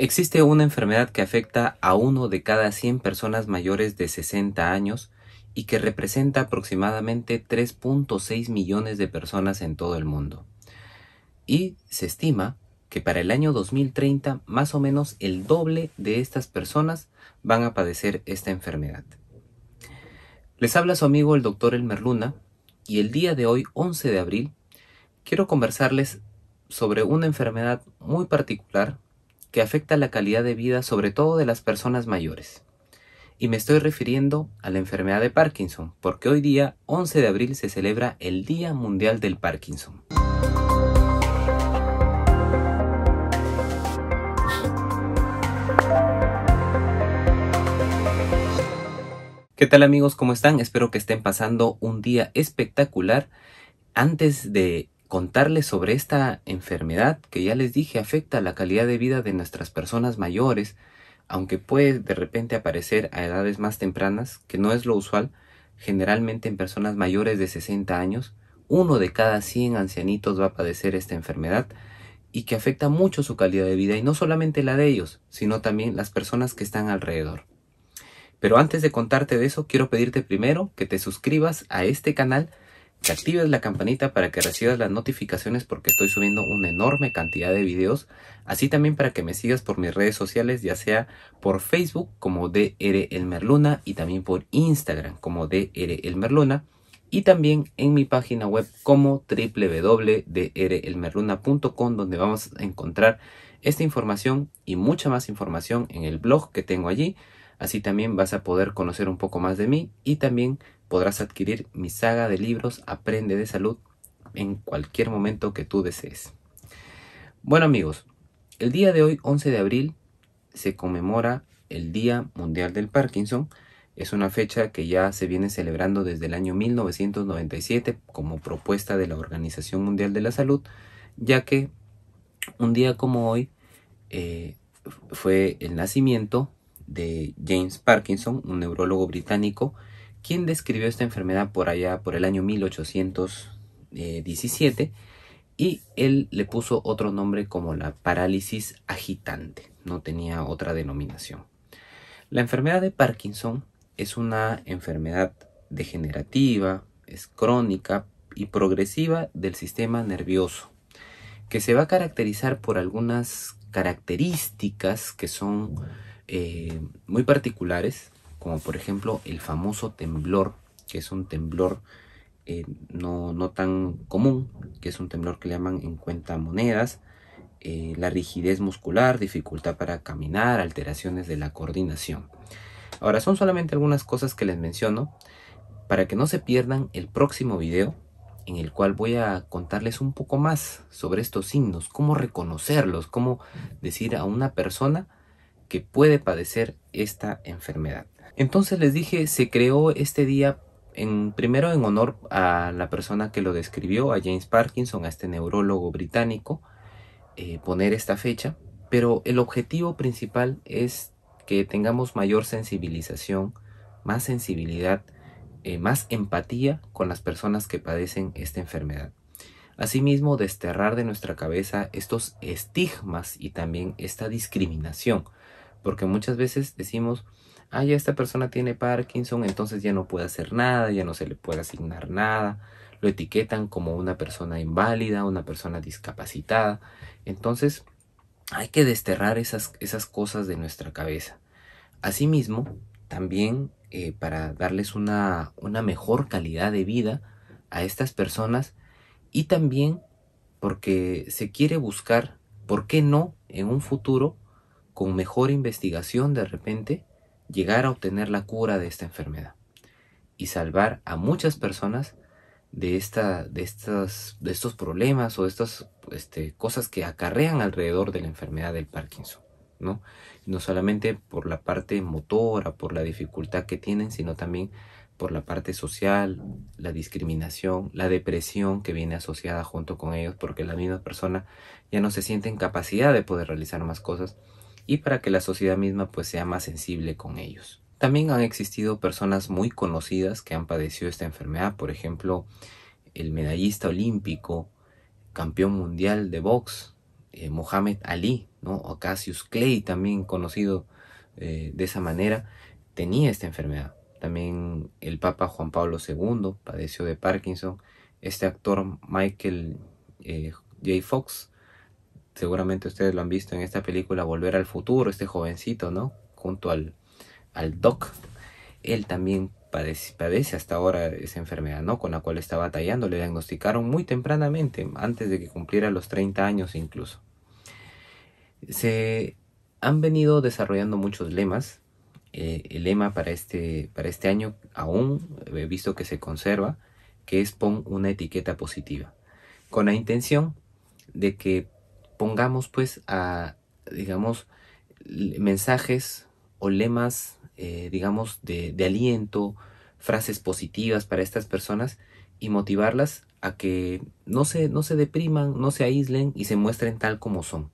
Existe una enfermedad que afecta a uno de cada 100 personas mayores de 60 años y que representa aproximadamente 3.6 millones de personas en todo el mundo. Y se estima que para el año 2030 más o menos el doble de estas personas van a padecer esta enfermedad. Les habla su amigo el doctor Elmer Luna y el día de hoy 11 de abril quiero conversarles sobre una enfermedad muy particular que afecta la calidad de vida sobre todo de las personas mayores. Y me estoy refiriendo a la enfermedad de Parkinson, porque hoy día 11 de abril se celebra el Día Mundial del Parkinson. ¿Qué tal amigos? ¿Cómo están? Espero que estén pasando un día espectacular. Antes de contarles sobre esta enfermedad que ya les dije afecta la calidad de vida de nuestras personas mayores, aunque puede de repente aparecer a edades más tempranas, que no es lo usual, generalmente en personas mayores de 60 años, uno de cada 100 ancianitos va a padecer esta enfermedad y que afecta mucho su calidad de vida y no solamente la de ellos, sino también las personas que están alrededor. Pero antes de contarte de eso, quiero pedirte primero que te suscribas a este canal que actives la campanita para que recibas las notificaciones porque estoy subiendo una enorme cantidad de videos, así también para que me sigas por mis redes sociales, ya sea por Facebook como DR y también por Instagram como DR y también en mi página web como www.drelmerluna.com donde vamos a encontrar esta información y mucha más información en el blog que tengo allí. Así también vas a poder conocer un poco más de mí y también podrás adquirir mi saga de libros Aprende de Salud en cualquier momento que tú desees. Bueno amigos, el día de hoy, 11 de abril, se conmemora el Día Mundial del Parkinson. Es una fecha que ya se viene celebrando desde el año 1997 como propuesta de la Organización Mundial de la Salud, ya que un día como hoy eh, fue el nacimiento de James Parkinson, un neurólogo británico, quien describió esta enfermedad por allá por el año 1817 y él le puso otro nombre como la parálisis agitante, no tenía otra denominación. La enfermedad de Parkinson es una enfermedad degenerativa, es crónica y progresiva del sistema nervioso, que se va a caracterizar por algunas características que son eh, muy particulares como por ejemplo el famoso temblor, que es un temblor eh, no, tan común, que es un temblor que le llaman en cuenta monedas, eh, la rigidez muscular, dificultad para caminar, alteraciones de la coordinación. Ahora son solamente algunas cosas que les menciono para que no se pierdan el próximo video en el cual voy a contarles un poco más sobre estos signos, cómo reconocerlos, cómo decir a una persona que puede padecer esta enfermedad. Entonces les dije, se creó este día en, primero en honor a la persona que lo describió, a James Parkinson, a este neurólogo británico, eh, poner esta fecha, pero el objetivo principal es que tengamos mayor sensibilización, más sensibilidad, eh, más empatía con las personas que padecen esta enfermedad. Asimismo, desterrar de nuestra cabeza estos estigmas y también esta discriminación, porque muchas veces decimos, ah, ya esta persona tiene Parkinson, entonces ya no puede hacer nada, ya no se le puede asignar nada, lo etiquetan como una persona inválida, una persona discapacitada. Entonces, hay que desterrar esas, esas cosas de nuestra cabeza. Asimismo, también eh, para darles una, una mejor calidad de vida a estas personas y también porque se quiere buscar, ¿por qué no?, en un futuro, con mejor investigación de repente, llegar a obtener la cura de esta enfermedad y salvar a muchas personas de, esta, de, estas, de estos problemas o de estas este, cosas que acarrean alrededor de la enfermedad del Parkinson. ¿no? no solamente por la parte motora, por la dificultad que tienen, sino también por la parte social, la discriminación, la depresión que viene asociada junto con ellos, porque la misma persona ya no se siente en capacidad de poder realizar más cosas y para que la sociedad misma pues sea más sensible con ellos. También han existido personas muy conocidas que han padecido esta enfermedad, por ejemplo, el medallista olímpico, campeón mundial de box, eh, Mohamed Ali, ¿no? o Cassius Clay, también conocido eh, de esa manera, tenía esta enfermedad. También el Papa Juan Pablo II padeció de Parkinson. Este actor Michael eh, J. Fox seguramente ustedes lo han visto en esta película Volver al Futuro, este jovencito, ¿no? Junto al, al Doc, él también padece, hasta ahora esa enfermedad, ¿no? Con la cual estaba batallando, le diagnosticaron muy tempranamente, antes de que cumpliera los 30 años incluso. Se han venido desarrollando muchos lemas. Eh, el lema para este, para este año aún he visto que se conserva, que es pon una etiqueta positiva, con la intención de que pongamos pues a, digamos, mensajes o lemas, eh, digamos, de, aliento, frases positivas para estas personas y motivarlas a que no se, no se depriman, no se aíslen y se muestren tal como son.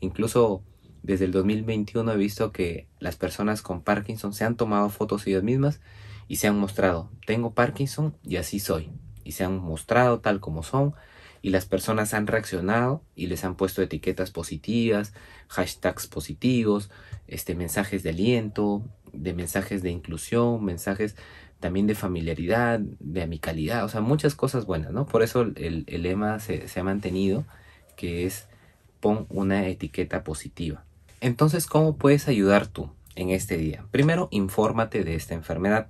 Incluso desde el 2021 he visto que las personas con Parkinson se han tomado fotos de ellas mismas y se han mostrado, tengo Parkinson y así soy. Y se han mostrado tal como son, y las personas han reaccionado y les han puesto etiquetas positivas, hashtags positivos, este, mensajes de aliento, de mensajes de inclusión, mensajes también de familiaridad, de amicalidad, o sea, muchas cosas buenas, ¿no? Por eso el, lema se, se ha mantenido, que es pon una etiqueta positiva. Entonces, ¿cómo puedes ayudar tú en este día? Primero, infórmate de esta enfermedad.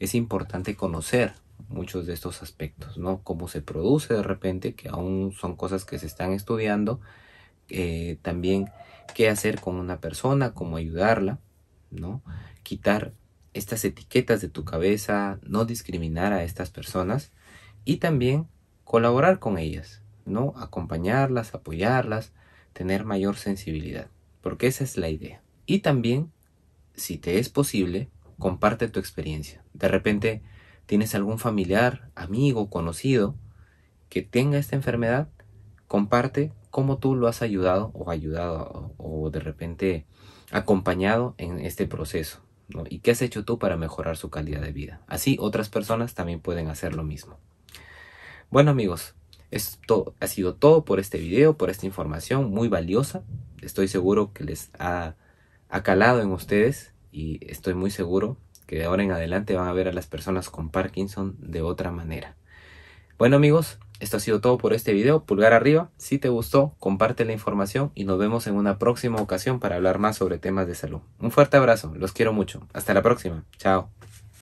Es importante conocer muchos de estos aspectos, ¿no? Cómo se produce de repente, que aún son cosas que se están estudiando, eh, también qué hacer con una persona, cómo ayudarla, ¿no? Quitar estas etiquetas de tu cabeza, no discriminar a estas personas y también colaborar con ellas, ¿no? Acompañarlas, apoyarlas, tener mayor sensibilidad, porque esa es la idea. Y también, si te es posible, comparte tu experiencia. De repente, tienes algún familiar, amigo, conocido que tenga esta enfermedad, comparte cómo tú lo has ayudado o ayudado o de repente acompañado en este proceso y qué has hecho tú para mejorar su calidad de vida. Así otras personas también pueden hacer lo mismo. Bueno amigos, esto ha sido todo por este video, por esta información muy valiosa. Estoy seguro que les ha, ha calado en ustedes y estoy muy seguro que de ahora en adelante van a ver a las personas con Parkinson de otra manera. Bueno amigos, esto ha sido todo por este video. Pulgar arriba, si te gustó, comparte la información y nos vemos en una próxima ocasión para hablar más sobre temas de salud. Un fuerte abrazo, los quiero mucho. Hasta la próxima. Chao.